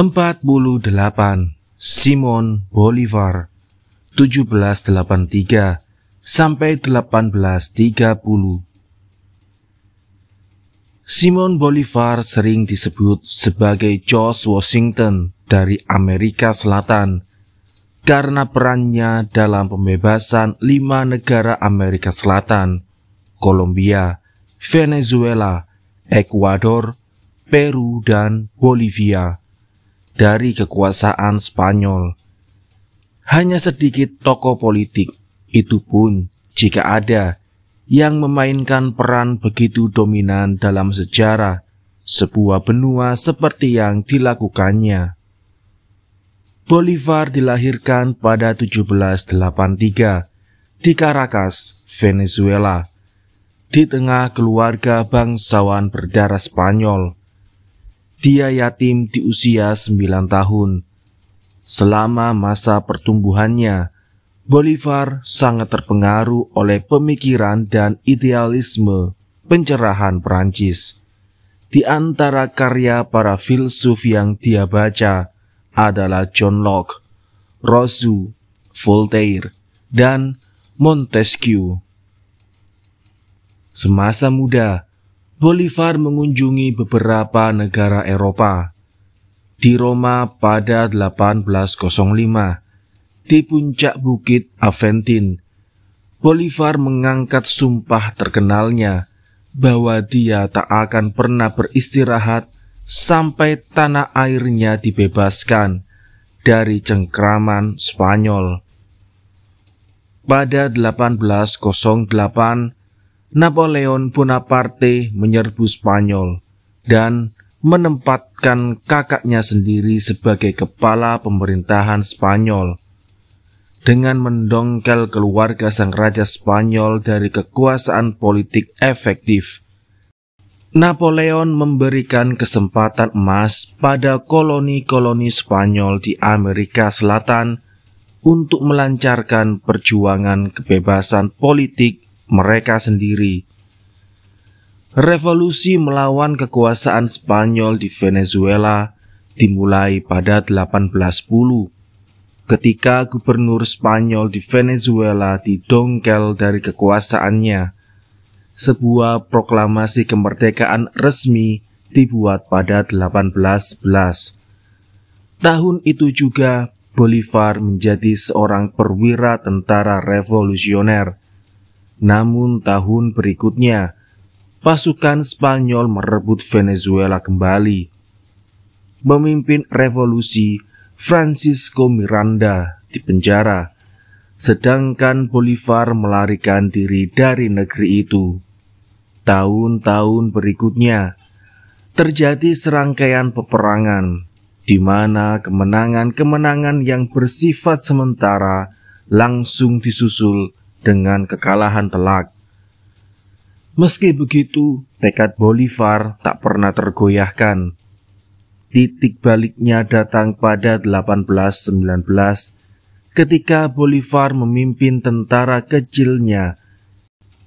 48 Simon Bolivar 1783 sampai 1830 Simon Bolivar sering disebut sebagai George Washington dari Amerika Selatan karena perannya dalam pembebasan lima negara Amerika Selatan, Kolombia, Venezuela, Ecuador, Peru, dan Bolivia dari kekuasaan Spanyol. Hanya sedikit tokoh politik, itu pun jika ada, yang memainkan peran begitu dominan dalam sejarah sebuah benua seperti yang dilakukannya. Bolivar dilahirkan pada 1783 di Caracas, Venezuela, di tengah keluarga bangsawan berdarah Spanyol dia yatim di usia 9 tahun. Selama masa pertumbuhannya, Bolivar sangat terpengaruh oleh pemikiran dan idealisme pencerahan Perancis. Di antara karya para filsuf yang dia baca adalah John Locke, Rousseau, Voltaire, dan Montesquieu. Semasa muda, Bolivar mengunjungi beberapa negara Eropa. Di Roma pada 1805, di puncak bukit Aventin, Bolivar mengangkat sumpah terkenalnya bahwa dia tak akan pernah beristirahat sampai tanah airnya dibebaskan dari cengkraman Spanyol. Pada 1808, Napoleon Bonaparte menyerbu Spanyol dan menempatkan kakaknya sendiri sebagai kepala pemerintahan Spanyol. Dengan mendongkel keluarga sang raja Spanyol dari kekuasaan politik efektif, Napoleon memberikan kesempatan emas pada koloni-koloni Spanyol di Amerika Selatan untuk melancarkan perjuangan kebebasan politik mereka sendiri. Revolusi melawan kekuasaan Spanyol di Venezuela dimulai pada 1810 ketika gubernur Spanyol di Venezuela didongkel dari kekuasaannya. Sebuah proklamasi kemerdekaan resmi dibuat pada 1811. Tahun itu juga Bolivar menjadi seorang perwira tentara revolusioner namun tahun berikutnya, pasukan Spanyol merebut Venezuela kembali. Pemimpin revolusi Francisco Miranda dipenjara, sedangkan Bolivar melarikan diri dari negeri itu. Tahun-tahun berikutnya, terjadi serangkaian peperangan, di mana kemenangan-kemenangan yang bersifat sementara langsung disusul dengan kekalahan telak. Meski begitu, tekad Bolivar tak pernah tergoyahkan. Titik baliknya datang pada 1819 ketika Bolivar memimpin tentara kecilnya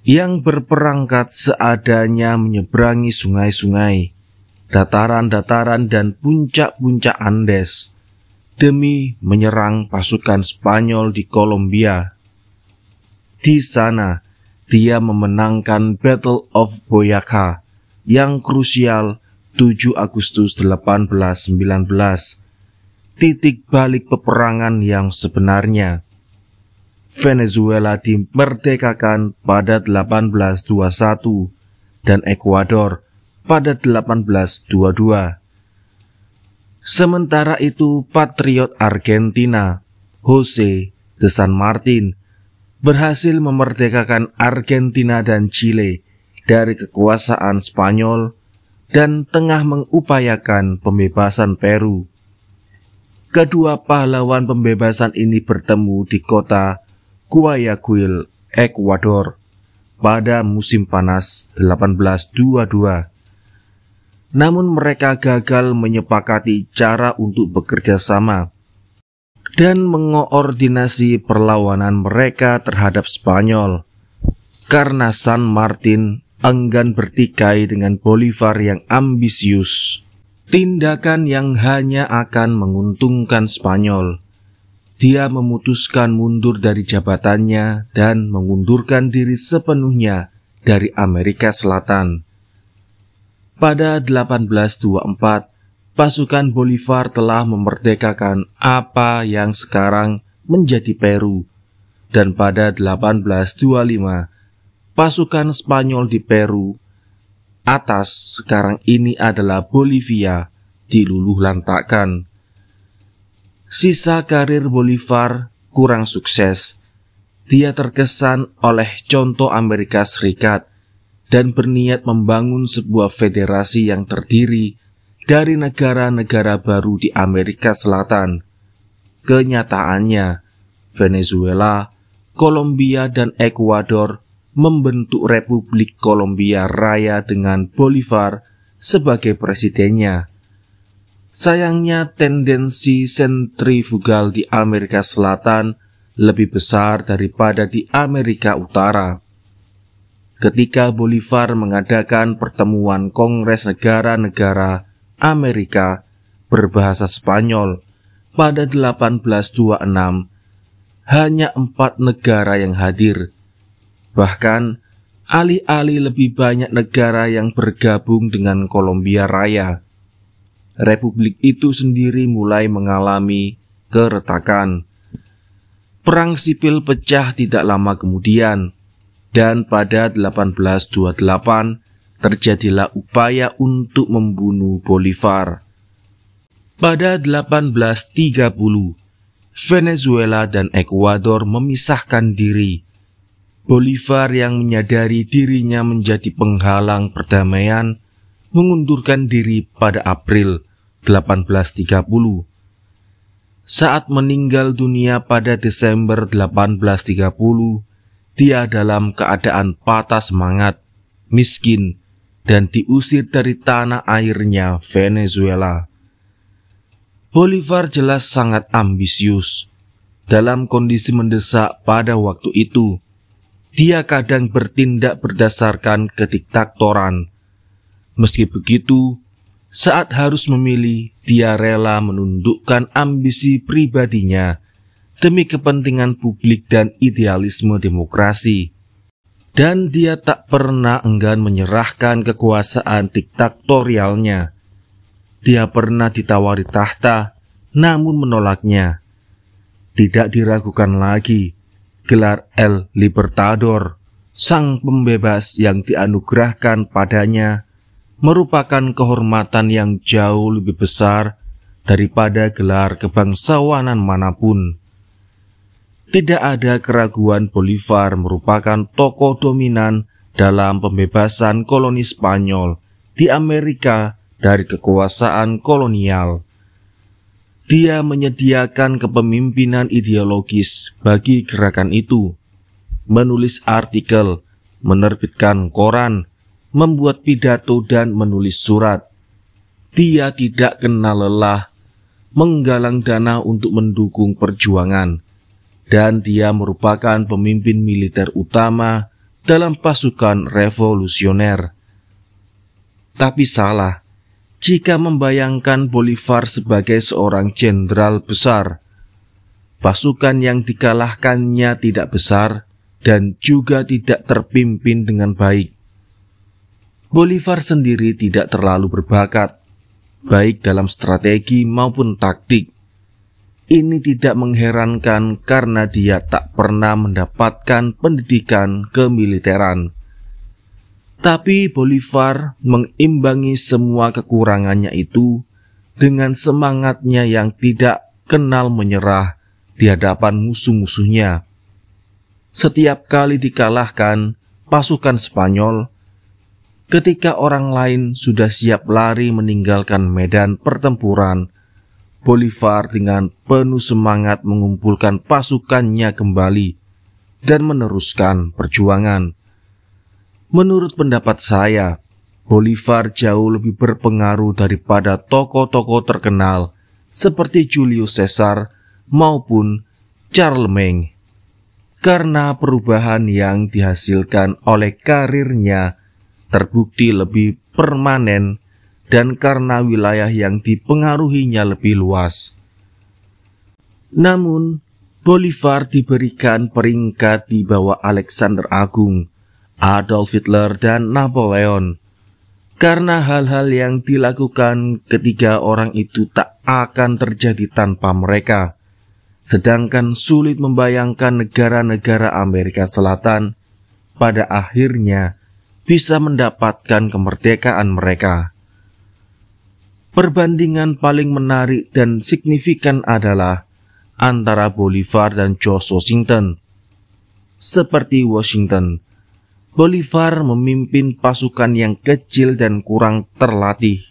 yang berperangkat seadanya menyeberangi sungai-sungai, dataran-dataran dan puncak-puncak Andes demi menyerang pasukan Spanyol di Kolombia di sana, dia memenangkan Battle of Boyaka yang krusial 7 Agustus 1819. Titik balik peperangan yang sebenarnya. Venezuela dimerdekakan pada 1821 dan Ecuador pada 1822. Sementara itu patriot Argentina, Jose de San Martin, berhasil memerdekakan Argentina dan Chile dari kekuasaan Spanyol dan tengah mengupayakan pembebasan Peru. Kedua pahlawan pembebasan ini bertemu di kota Guayaquil, Ecuador pada musim panas 1822. Namun mereka gagal menyepakati cara untuk bekerja sama dan mengoordinasi perlawanan mereka terhadap Spanyol. Karena San Martin enggan bertikai dengan Bolivar yang ambisius. Tindakan yang hanya akan menguntungkan Spanyol. Dia memutuskan mundur dari jabatannya dan mengundurkan diri sepenuhnya dari Amerika Selatan. Pada 1824, pasukan Bolivar telah memerdekakan apa yang sekarang menjadi Peru. Dan pada 1825, pasukan Spanyol di Peru atas sekarang ini adalah Bolivia diluluh lantakan. Sisa karir Bolivar kurang sukses. Dia terkesan oleh contoh Amerika Serikat dan berniat membangun sebuah federasi yang terdiri dari negara-negara baru di Amerika Selatan. Kenyataannya, Venezuela, Kolombia, dan Ekuador membentuk Republik Kolombia Raya dengan Bolivar sebagai presidennya. Sayangnya tendensi sentrifugal di Amerika Selatan lebih besar daripada di Amerika Utara. Ketika Bolivar mengadakan pertemuan Kongres Negara-Negara Amerika berbahasa Spanyol pada 1826 hanya empat negara yang hadir. Bahkan, alih-alih lebih banyak negara yang bergabung dengan Kolombia Raya. Republik itu sendiri mulai mengalami keretakan. Perang sipil pecah tidak lama kemudian, dan pada 1828 terjadilah upaya untuk membunuh Bolivar. Pada 1830, Venezuela dan Ekuador memisahkan diri. Bolivar yang menyadari dirinya menjadi penghalang perdamaian mengundurkan diri pada April 1830. Saat meninggal dunia pada Desember 1830, dia dalam keadaan patah semangat, miskin, dan diusir dari tanah airnya Venezuela. Bolivar jelas sangat ambisius. Dalam kondisi mendesak pada waktu itu, dia kadang bertindak berdasarkan kediktatoran. Meski begitu, saat harus memilih, dia rela menundukkan ambisi pribadinya demi kepentingan publik dan idealisme demokrasi dan dia tak pernah enggan menyerahkan kekuasaan diktatorialnya. Dia pernah ditawari tahta, namun menolaknya. Tidak diragukan lagi, gelar El Libertador, sang pembebas yang dianugerahkan padanya, merupakan kehormatan yang jauh lebih besar daripada gelar kebangsawanan manapun. Tidak ada keraguan Bolivar merupakan tokoh dominan dalam pembebasan koloni Spanyol di Amerika dari kekuasaan kolonial. Dia menyediakan kepemimpinan ideologis bagi gerakan itu, menulis artikel, menerbitkan koran, membuat pidato dan menulis surat. Dia tidak kenal lelah menggalang dana untuk mendukung perjuangan dan dia merupakan pemimpin militer utama dalam pasukan revolusioner. Tapi salah jika membayangkan Bolivar sebagai seorang jenderal besar. Pasukan yang dikalahkannya tidak besar dan juga tidak terpimpin dengan baik. Bolivar sendiri tidak terlalu berbakat, baik dalam strategi maupun taktik. Ini tidak mengherankan karena dia tak pernah mendapatkan pendidikan kemiliteran. Tapi Bolivar mengimbangi semua kekurangannya itu dengan semangatnya yang tidak kenal menyerah di hadapan musuh-musuhnya. Setiap kali dikalahkan pasukan Spanyol, ketika orang lain sudah siap lari meninggalkan medan pertempuran, Bolivar dengan penuh semangat mengumpulkan pasukannya kembali dan meneruskan perjuangan. Menurut pendapat saya, Bolivar jauh lebih berpengaruh daripada tokoh-tokoh terkenal seperti Julius Caesar maupun Charlemagne. Karena perubahan yang dihasilkan oleh karirnya terbukti lebih permanen dan karena wilayah yang dipengaruhinya lebih luas. Namun, Bolivar diberikan peringkat di bawah Alexander Agung, Adolf Hitler, dan Napoleon. Karena hal-hal yang dilakukan ketiga orang itu tak akan terjadi tanpa mereka. Sedangkan sulit membayangkan negara-negara Amerika Selatan pada akhirnya bisa mendapatkan kemerdekaan mereka. Perbandingan paling menarik dan signifikan adalah antara Bolivar dan George Washington. Seperti Washington, Bolivar memimpin pasukan yang kecil dan kurang terlatih.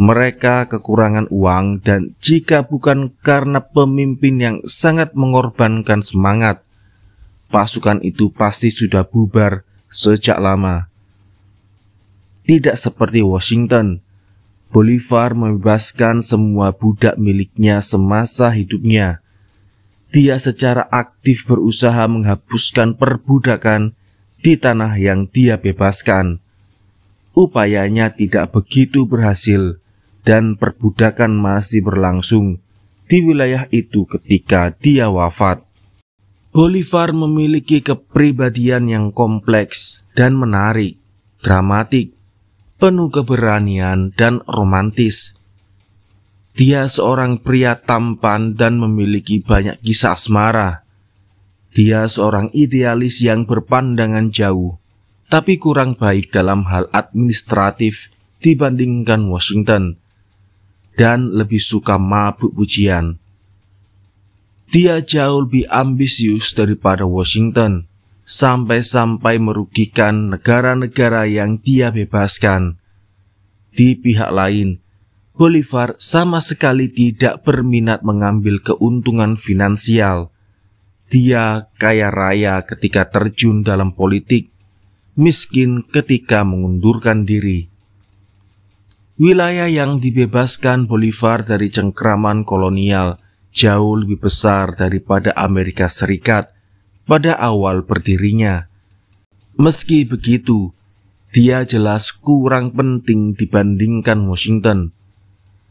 Mereka kekurangan uang dan jika bukan karena pemimpin yang sangat mengorbankan semangat, pasukan itu pasti sudah bubar sejak lama. Tidak seperti Washington, Bolivar membebaskan semua budak miliknya semasa hidupnya. Dia secara aktif berusaha menghapuskan perbudakan di tanah yang dia bebaskan. Upayanya tidak begitu berhasil dan perbudakan masih berlangsung di wilayah itu ketika dia wafat. Bolivar memiliki kepribadian yang kompleks dan menarik, dramatik, penuh keberanian dan romantis. Dia seorang pria tampan dan memiliki banyak kisah asmara. Dia seorang idealis yang berpandangan jauh, tapi kurang baik dalam hal administratif dibandingkan Washington, dan lebih suka mabuk pujian. Dia jauh lebih ambisius daripada Washington sampai-sampai merugikan negara-negara yang dia bebaskan. Di pihak lain, Bolivar sama sekali tidak berminat mengambil keuntungan finansial. Dia kaya raya ketika terjun dalam politik, miskin ketika mengundurkan diri. Wilayah yang dibebaskan Bolivar dari cengkraman kolonial jauh lebih besar daripada Amerika Serikat – pada awal berdirinya. Meski begitu, dia jelas kurang penting dibandingkan Washington.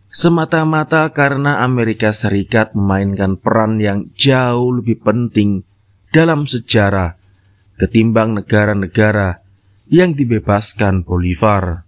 Semata-mata karena Amerika Serikat memainkan peran yang jauh lebih penting dalam sejarah ketimbang negara-negara yang dibebaskan Bolivar.